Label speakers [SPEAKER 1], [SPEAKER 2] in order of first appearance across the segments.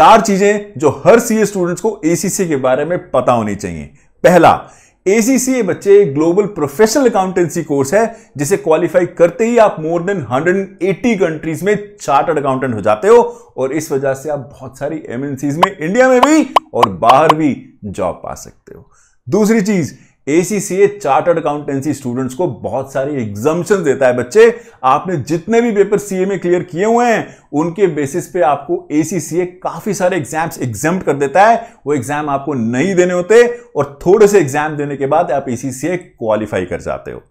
[SPEAKER 1] चार चीजें जो हर सीए स्टूडेंट्स को एसीसी के बारे में पता होनी चाहिए पहला एसीसीए बच्चे ग्लोबल प्रोफेशनल अकाउंटेंसी कोर्स है जिसे क्वालिफाई करते ही आप मोर देन 180 कंट्रीज में चार्टर्ड अकाउंटेंट हो जाते हो और इस वजह से आप बहुत सारी एमएनसीज में इंडिया में भी और बाहर भी जॉब पा सकते हो दूसरी चीज एसीसीए चार्टर्ड अकाउंटेंसी स्टूडेंट्स को बहुत सारी एग्जामेशन देता है बच्चे आपने जितने भी पेपर सीए में क्लियर किए हुए हैं उनके बेसिस पे आपको एसीसीए काफी सारे एग्जाम्स एग्जाम कर देता है वो एग्जाम आपको नहीं देने होते और थोड़े से एग्जाम देने के बाद आप एसीसीए क्वालिफाई कर जाते हो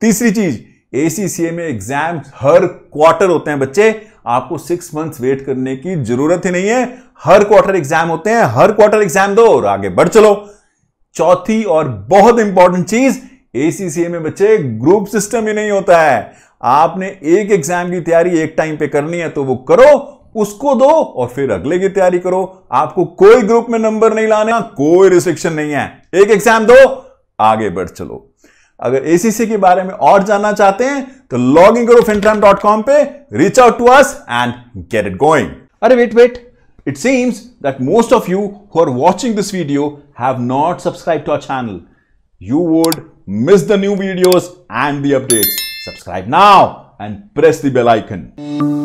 [SPEAKER 1] तीसरी चीज एसीसीए में एग्जाम हर क्वार्टर होते हैं बच्चे आपको सिक्स मंथ वेट करने की जरूरत ही नहीं है हर क्वार्टर एग्जाम होते हैं हर क्वार्टर एग्जाम दो और आगे बढ़ चलो चौथी और बहुत इंपॉर्टेंट चीज एसीसीए में बच्चे ग्रुप सिस्टम ही नहीं होता है आपने एक एग्जाम की तैयारी एक टाइम पे करनी है तो वो करो उसको दो और फिर अगले की तैयारी करो आपको कोई ग्रुप में नंबर नहीं लाना कोई रिस्ट्रिक्शन नहीं है एक एग्जाम दो आगे बढ़ चलो अगर एसीसी के बारे में और जानना चाहते हैं तो लॉग इन करो कॉम पे reach out to us and get it going अरे wait wait It seems that most of you who are watching this video have not subscribed to our channel. You would miss the new videos and the updates. Subscribe now and press the bell icon.